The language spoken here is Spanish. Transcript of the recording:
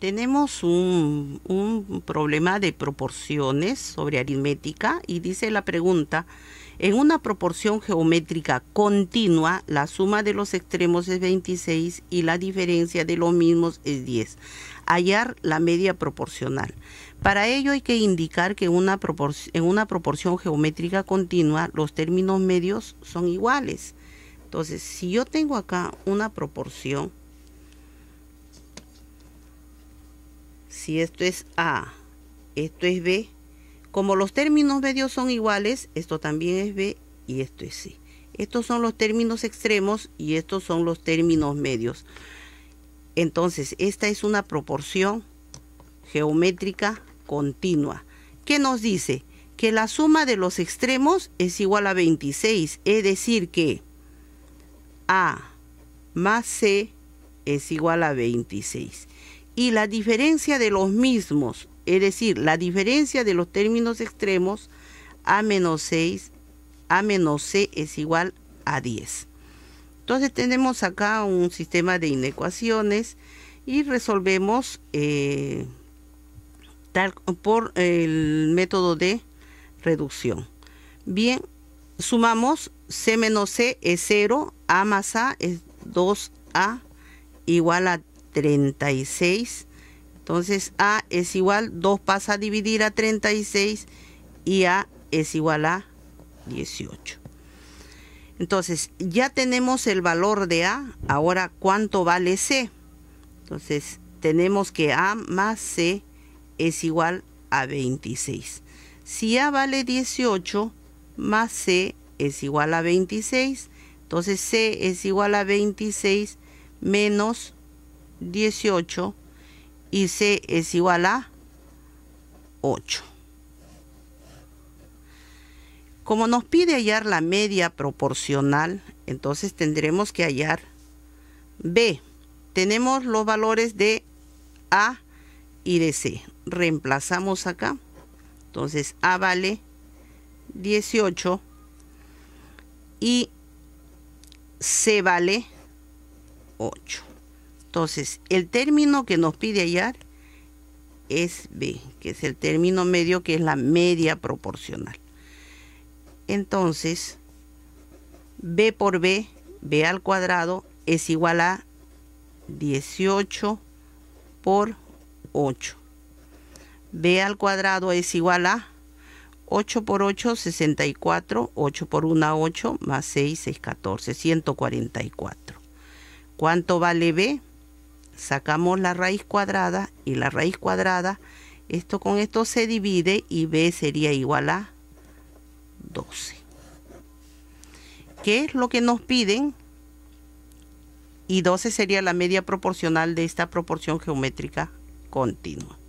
Tenemos un, problema de proporciones sobre aritmética y dice la pregunta, en una proporción geométrica continua, la suma de los extremos es 26 y la diferencia de los mismos es 10. Hallar la media proporcional. Para ello hay que indicar que una en una proporción geométrica continua los términos medios son iguales. Entonces, si yo tengo acá una proporción y esto es A, esto es B, como los términos medios son iguales, esto también es B y esto es C. Estos son los términos extremos y estos son los términos medios. Entonces, esta es una proporción geométrica continua. que nos dice? Que la suma de los extremos es igual a 26, es decir que A más C es igual a 26 y la diferencia de los mismos, es decir, la diferencia de los términos extremos a menos 6, a menos c es igual a 10. Entonces tenemos acá un sistema de inecuaciones y resolvemos eh, por el método de reducción. Bien, sumamos c menos c es 0, a más a es 2a igual a 36. Entonces A es igual, 2 pasa a dividir a 36 y A es igual a 18. Entonces, ya tenemos el valor de A. Ahora, ¿cuánto vale C? Entonces, tenemos que A más C es igual a 26. Si A vale 18, más C es igual a 26. Entonces, C es igual a 26 menos 18 y C es igual a 8. Como nos pide hallar la media proporcional, entonces tendremos que hallar B. Tenemos los valores de A y de C. Reemplazamos acá. Entonces A vale 18 y C vale 8. Entonces, el término que nos pide hallar es B, que es el término medio, que es la media proporcional. Entonces, B por B, B al cuadrado, es igual a 18 por 8. B al cuadrado es igual a 8 por 8, 64, 8 por 1, 8, más 6, 6, 14, 144. ¿Cuánto vale B? Sacamos la raíz cuadrada y la raíz cuadrada, esto con esto se divide y b sería igual a 12. ¿Qué es lo que nos piden? Y 12 sería la media proporcional de esta proporción geométrica continua.